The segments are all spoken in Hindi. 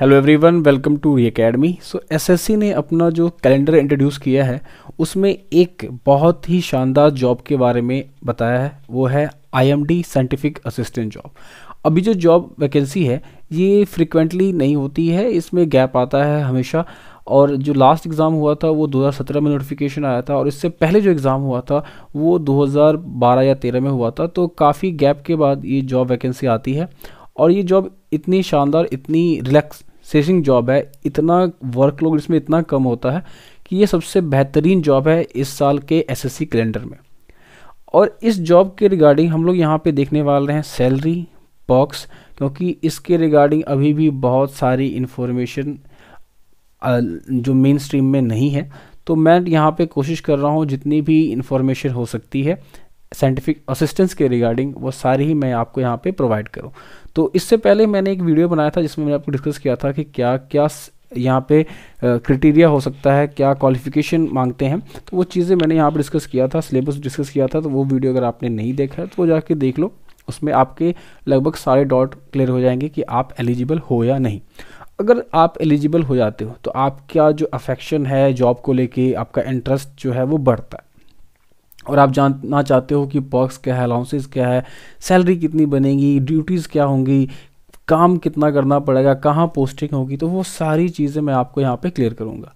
hello everyone welcome to Re Academy so SSC ने अपना जो कैलेंडर इंट्रोड्यूस किया है उसमें एक बहुत ही शानदार जॉब के बारे में बताया है वो है आईएमडी साइंटिफिक असिस्टेंट जॉब अभी जो जॉब वैकेंसी है ये फ्रिक्वेंटली नहीं होती है इसमें गैप आता है हमेशा और जो लास्ट एग्ज़ाम हुआ था वो 2017 में नोटिफिकेशन आया था और इससे पहले जो एग्ज़ाम हुआ था वो 2012 या 13 में हुआ था तो काफ़ी गैप के बाद ये जॉब वैकेंसी आती है और ये जॉब इतनी शानदार इतनी रिलैक्सेसिंग जॉब है इतना वर्कलोड इसमें इतना कम होता है कि ये सबसे बेहतरीन जॉब है इस साल के एसएससी कैलेंडर में और इस जॉब के रिगार्डिंग हम लोग यहाँ पे देखने वाले हैं सैलरी बॉक्स क्योंकि इसके रिगार्डिंग अभी भी बहुत सारी इन्फॉर्मेशन जो मेन स्ट्रीम में नहीं है तो मैं यहाँ पे कोशिश कर रहा हूँ जितनी भी इन्फॉर्मेशन हो सकती है साइंटिफिक असिस्टेंस के रिगार्डिंग वो सारी ही मैं आपको यहाँ पे प्रोवाइड करूँ तो इससे पहले मैंने एक वीडियो बनाया था जिसमें मैंने आपको डिस्कस किया था कि क्या क्या यहाँ पे क्राइटेरिया हो सकता है क्या क्वालिफिकेशन मांगते हैं तो वो चीज़ें मैंने यहाँ पर डिस्कस किया था सिलेबस डिस्कस किया था तो वो वीडियो अगर आपने नहीं देखा है तो वो जाके देख लो उसमें आपके लगभग सारे डॉट क्लियर हो जाएंगे कि आप एलिजिबल हो या नहीं अगर आप एलिजिबल हो जाते हो तो आपका जो अफेक्शन है जॉब को लेके आपका इंटरेस्ट जो है वो बढ़ता है और आप जानना चाहते हो कि बॉक्स क्या है अलाउंसेस क्या है सैलरी कितनी बनेगी ड्यूटीज़ क्या होंगी काम कितना करना पड़ेगा कहाँ पोस्टिंग होगी तो वो सारी चीज़ें मैं आपको यहाँ पे क्लियर करूँगा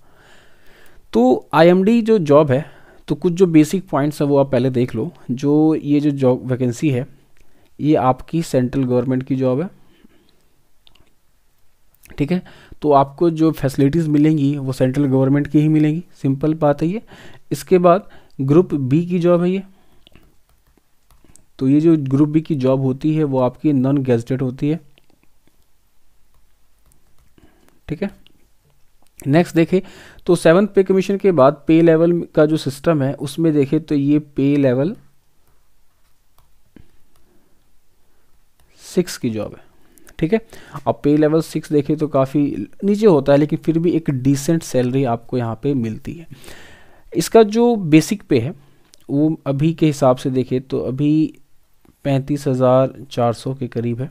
तो आईएमडी जो जॉब है तो कुछ जो बेसिक पॉइंट्स हैं वो आप पहले देख लो जो ये जो जॉब वैकेंसी है ये आपकी सेंट्रल गवर्नमेंट की जॉब है ठीक है तो आपको जो फैसिलिटीज़ मिलेंगी वो सेंट्रल गवर्नमेंट की ही मिलेंगी सिंपल बात है ये इसके बाद ग्रुप बी की जॉब है ये तो ये जो ग्रुप बी की जॉब होती है वो आपकी नॉन गेजेड होती है ठीक है नेक्स्ट देखें तो सेवन पे कमीशन के बाद पे लेवल का जो सिस्टम है उसमें देखें तो ये पे लेवल सिक्स की जॉब है ठीक है अब पे लेवल सिक्स देखें तो काफ़ी नीचे होता है लेकिन फिर भी एक डिसेंट सैलरी आपको यहाँ पे मिलती है इसका जो बेसिक पे है वो अभी के हिसाब से देखें तो अभी पैंतीस हज़ार चार सौ के करीब है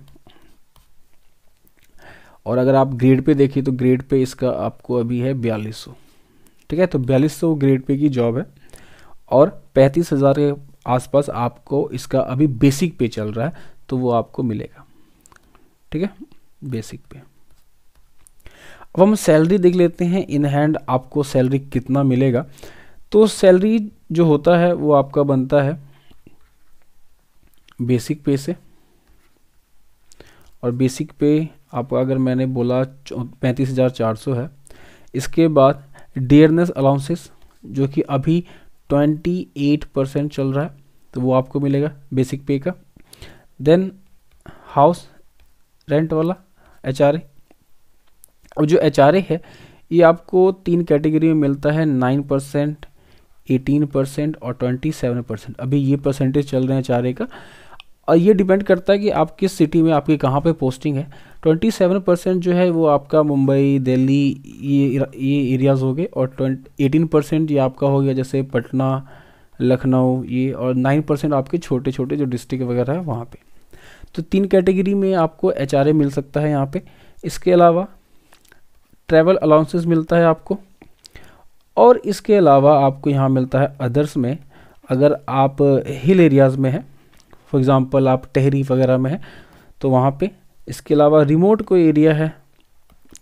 और अगर आप ग्रेड पे देखें तो ग्रेड पे इसका आपको अभी है बयालीस सौ ठीक है तो बयालीस सौ ग्रेड पे की जॉब है और पैंतीस हज़ार के आसपास आपको इसका अभी बेसिक पे चल रहा है तो वो आपको मिलेगा ठीक है बेसिक पे अब हम सैलरी देख लेते हैं इन हैंड आपको सैलरी कितना मिलेगा तो सैलरी जो होता है वो आपका बनता है बेसिक पे से और बेसिक पे आपका अगर मैंने बोला पैंतीस हज़ार चार सौ है इसके बाद डेयरनेस अलाउंसेस जो कि अभी ट्वेंटी एट परसेंट चल रहा है तो वो आपको मिलेगा बेसिक पे का देन हाउस रेंट वाला एच आर और जो एच आर है ये आपको तीन कैटेगरी में मिलता है नाइन परसेंट एटीन परसेंट और ट्वेंटी सेवन परसेंट अभी ये परसेंटेज चल रहे हैं चारे का और ये डिपेंड करता है कि आप किस सिटी में आपकी कहाँ पे पोस्टिंग है 27 परसेंट जो है वो आपका मुंबई दिल्ली ये ये एरियाज़ हो गए और ट्वेंटी एटीन परसेंट ये आपका हो गया जैसे पटना लखनऊ ये और 9 परसेंट आपके छोटे छोटे जो डिस्ट्रिक्ट वगैरह है वहाँ पे तो तीन कैटेगरी में आपको एच मिल सकता है यहाँ पर इसके अलावा ट्रैवल अलाउंसेस मिलता है आपको और इसके अलावा आपको यहाँ मिलता है अदर्स में अगर आप हिल एरियाज़ में हैं फॉर एग्ज़ाम्पल आप टहरी वगैरह में हैं तो वहाँ पे इसके अलावा रिमोट कोई एरिया है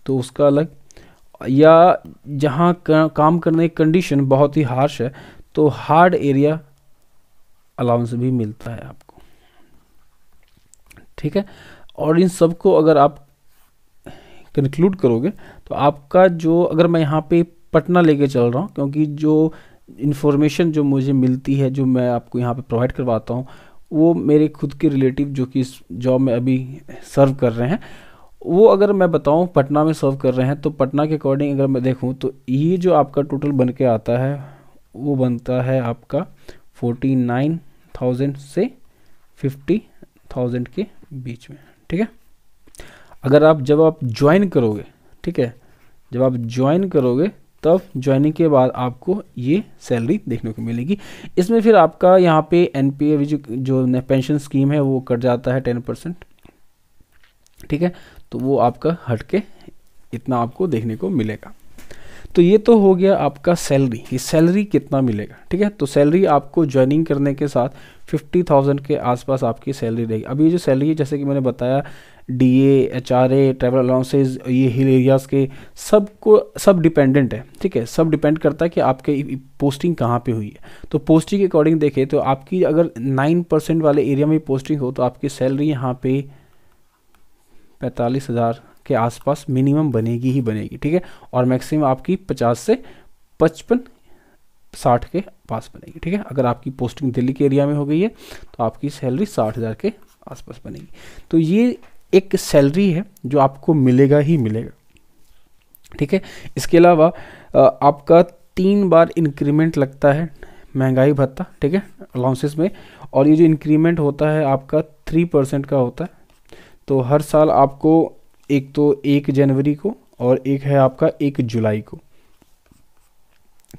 तो उसका अलग या जहाँ काम करने की कंडीशन बहुत ही हार्श है तो हार्ड एरिया अलाउंस भी मिलता है आपको ठीक है और इन सबको अगर आप कंक्लूड करोगे तो आपका जो अगर मैं यहाँ पे पटना लेके चल रहा हूँ क्योंकि जो इन्फॉर्मेशन जो मुझे मिलती है जो मैं आपको यहाँ पे प्रोवाइड करवाता हूँ वो मेरे खुद के रिलेटिव जो कि इस जॉब में अभी सर्व कर रहे हैं वो अगर मैं बताऊँ पटना में सर्व कर रहे हैं तो पटना के अकॉर्डिंग अगर मैं देखूँ तो ये जो आपका टोटल बन के आता है वो बनता है आपका फोर्टी नाइन थाउजेंड से फिफ्टी थाउजेंड के बीच में ठीक है अगर आप जब आप ज्वाइन करोगे ठीक है जब आप ज्वाइन करोगे तब ज्वाइनिंग के बाद आपको ये सैलरी देखने को मिलेगी इसमें फिर आपका यहाँ पे एन पी जो जो पेंशन स्कीम है वो कट जाता है टेन परसेंट ठीक है तो वो आपका हट के इतना आपको देखने को मिलेगा तो ये तो हो गया आपका सैलरी ये सैलरी कितना मिलेगा ठीक है तो सैलरी आपको ज्वाइनिंग करने के साथ फिफ्टी थाउजेंड के आसपास आपकी सैलरी रहेगी अब ये जो सैलरी है जैसे कि मैंने बताया D H R A travel allowances ये हिल एरियाज़ के सब को सब डिपेंडेंट है ठीक है सब डिपेंड करता है कि आपके पोस्टिंग कहाँ पे हुई है तो पोस्टिंग के अकॉर्डिंग देखें तो आपकी अगर नाइन परसेंट वाले एरिया में पोस्टिंग हो तो आपकी सैलरी यहाँ पे पैंतालीस हज़ार के आसपास मिनिमम बनेगी ही बनेगी ठीक है और मैक्सिमम आपकी पचास से पचपन साठ के पास बनेगी ठीक है अगर आपकी पोस्टिंग दिल्ली के एरिया में हो गई है तो आपकी सैलरी साठ हज़ार के आसपास बनेगी तो ये एक सैलरी है जो आपको मिलेगा ही मिलेगा ठीक है इसके अलावा आपका तीन बार इंक्रीमेंट लगता है महंगाई भत्ता ठीक है अलाउंसेस में और ये जो इंक्रीमेंट होता है आपका थ्री परसेंट का होता है तो हर साल आपको एक तो एक जनवरी को और एक है आपका एक जुलाई को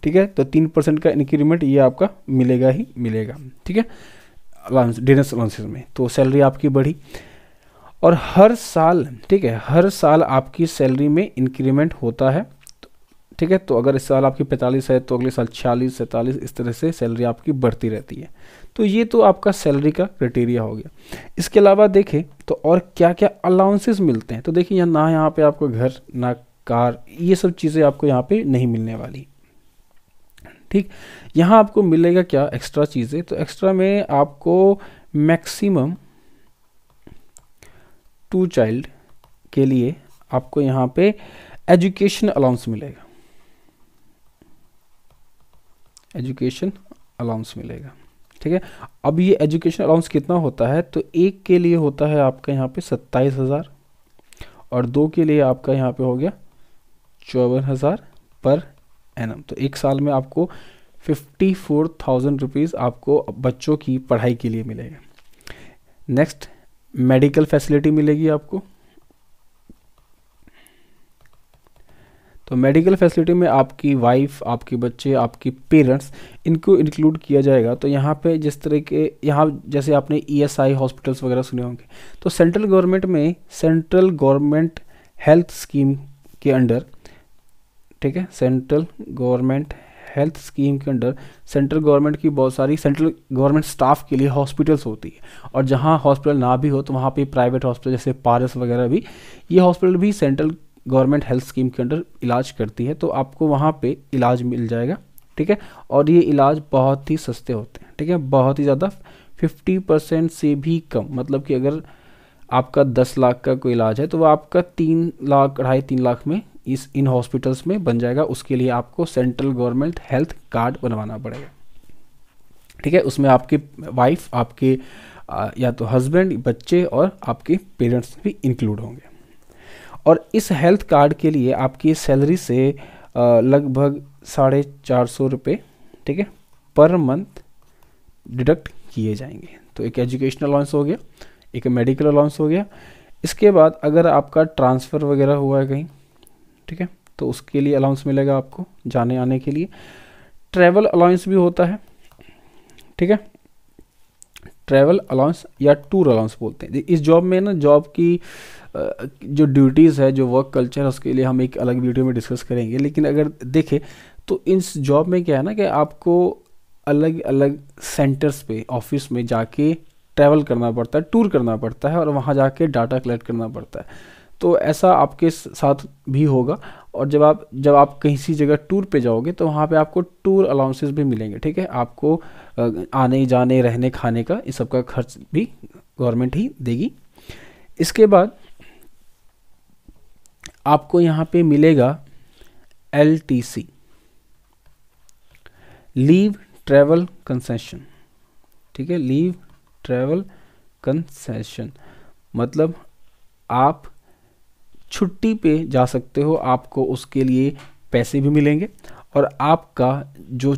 ठीक है तो तीन परसेंट का इंक्रीमेंट ये आपका मिलेगा ही मिलेगा ठीक है अलाउंस डिनेस अलाउंसेस में तो सैलरी आपकी बढ़ी और हर साल ठीक है हर साल आपकी सैलरी में इंक्रीमेंट होता है ठीक है तो अगर इस साल आपकी पैंतालीस है तो अगले साल छियालीस सैंतालीस इस तरह से सैलरी आपकी बढ़ती रहती है तो ये तो आपका सैलरी का क्राइटेरिया हो गया इसके अलावा देखें तो और क्या क्या अलाउंसेस मिलते हैं तो देखिए यहाँ ना यहाँ पे आपको घर ना कार ये सब चीज़ें आपको यहाँ पे नहीं मिलने वाली ठीक यहाँ आपको मिलेगा क्या एक्स्ट्रा चीज़ें तो एक्स्ट्रा में आपको मैक्सिमम टू चाइल्ड के लिए आपको यहां पे एजुकेशन अलाउंस मिलेगा एजुकेशन अलाउंस मिलेगा ठीक है अब ये एजुकेशन अलाउंस कितना होता है तो एक के लिए होता है आपका यहाँ पे सत्ताईस हज़ार और दो के लिए आपका यहाँ पे हो गया चौवन हज़ार पर एनम तो एक साल में आपको फिफ्टी फोर थाउजेंड रुपीज़ आपको बच्चों की पढ़ाई के लिए मिलेगा नेक्स्ट मेडिकल फैसिलिटी मिलेगी आपको तो मेडिकल फैसिलिटी में आपकी वाइफ आपके बच्चे आपके पेरेंट्स इनको इंक्लूड किया जाएगा तो यहाँ पे जिस तरह के यहाँ जैसे आपने ईएसआई e हॉस्पिटल्स वगैरह सुने होंगे तो सेंट्रल गवर्नमेंट में सेंट्रल गवर्नमेंट हेल्थ स्कीम के अंडर ठीक है सेंट्रल गवर्नमेंट हेल्थ स्कीम के अंडर सेंट्रल गवर्नमेंट की बहुत सारी सेंट्रल गवर्नमेंट स्टाफ के लिए हॉस्पिटल्स होती है और जहाँ हॉस्पिटल ना भी हो तो वहाँ पे प्राइवेट हॉस्पिटल जैसे पारस वगैरह भी ये हॉस्पिटल भी सेंट्रल गवर्नमेंट हेल्थ स्कीम के अंडर इलाज करती है तो आपको वहाँ पर इलाज मिल जाएगा ठीक है और ये इलाज बहुत ही सस्ते होते हैं ठीक है बहुत ही ज़्यादा फिफ्टी परसेंट से भी कम मतलब कि अगर आपका दस लाख का कोई इलाज है तो वह आपका तीन लाख अढ़ाई तीन लाख में इस इन हॉस्पिटल्स में बन जाएगा उसके लिए आपको सेंट्रल गवर्नमेंट हेल्थ कार्ड बनवाना पड़ेगा ठीक है उसमें आपके वाइफ आपके या तो हस्बैंड बच्चे और आपके पेरेंट्स भी इंक्लूड होंगे और इस हेल्थ कार्ड के लिए आपकी सैलरी से लगभग साढ़े चार सौ रुपये ठीक है पर मंथ डिडक्ट किए जाएंगे तो एक एजुकेशनल अलाउंस हो गया एक मेडिकल अलाउंस हो गया इसके बाद अगर आपका ट्रांसफ़र वगैरह हुआ है कहीं ठीक है तो उसके लिए अलाउंस मिलेगा आपको जाने आने के लिए ट्रैवल अलाउंस भी होता है ठीक है ट्रैवल अलाउंस या टूर अलाउंस बोलते हैं इस जॉब में ना जॉब की जो ड्यूटीज़ है जो वर्क कल्चर है उसके लिए हम एक अलग वीडियो में डिस्कस करेंगे लेकिन अगर देखें तो इस जॉब में क्या है ना कि आपको अलग अलग सेंटर्स पे ऑफिस में जाके ट्रैवल करना पड़ता है टूर करना पड़ता है और वहाँ जाके डाटा कलेक्ट करना पड़ता है तो ऐसा आपके साथ भी होगा और जब आप जब आप कहीं सी जगह टूर पे जाओगे तो वहाँ पे आपको टूर अलाउंसेस भी मिलेंगे ठीक है आपको आने जाने रहने खाने का इस सब का खर्च भी गवर्नमेंट ही देगी इसके बाद आपको यहाँ पे मिलेगा L T C leave travel concession ठीक है लीव ट्रैवल कंसेशन मतलब आप छुट्टी पे जा सकते हो आपको उसके लिए पैसे भी मिलेंगे और आपका जो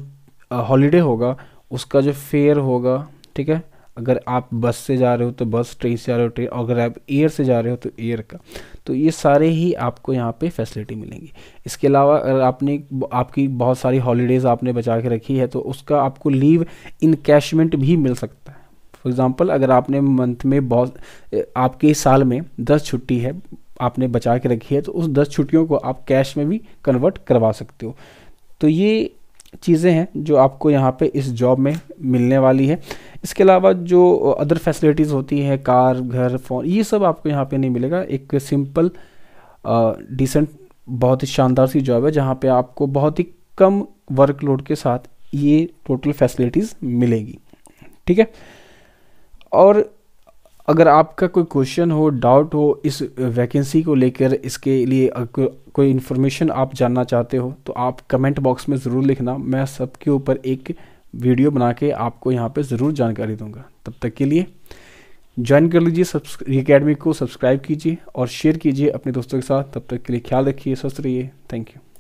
हॉलीडे होगा उसका जो फेयर होगा ठीक है अगर आप बस से जा रहे हो तो बस ट्रेन से जा रहे हो ट्रेन अगर आप एयर से जा रहे हो तो एयर का तो ये सारे ही आपको यहाँ पे फैसिलिटी मिलेंगी इसके अलावा अगर आपने आपकी बहुत सारी हॉलीडेज़ आपने बचा के रखी है तो उसका आपको लीव इन कैशमेंट भी मिल सकता है फॉर एग्ज़ाम्पल अगर आपने मंथ में बहुत आपके साल में दस छुट्टी है आपने बचा के रखी है तो उस दस छुट्टियों को आप कैश में भी कन्वर्ट करवा सकते हो तो ये चीज़ें हैं जो आपको यहाँ पे इस जॉब में मिलने वाली है इसके अलावा जो अदर फैसिलिटीज़ होती है कार घर फोन ये सब आपको यहाँ पे नहीं मिलेगा एक सिंपल डिसेंट बहुत ही शानदार सी जॉब है जहाँ पे आपको बहुत ही कम वर्कलोड के साथ ये टोटल फैसिलिटीज़ मिलेगी ठीक है और अगर आपका कोई क्वेश्चन हो डाउट हो इस वैकेंसी को लेकर इसके लिए कोई इन्फॉर्मेशन आप जानना चाहते हो तो आप कमेंट बॉक्स में ज़रूर लिखना मैं सबके ऊपर एक वीडियो बना के आपको यहाँ पे ज़रूर जानकारी दूंगा तब तक के लिए ज्वाइन कर लीजिए सब्सक्राइब अकेडमी को सब्सक्राइब कीजिए और शेयर कीजिए अपने दोस्तों के साथ तब तक के लिए ख्याल रखिए स्वस्थ रहिए थैंक यू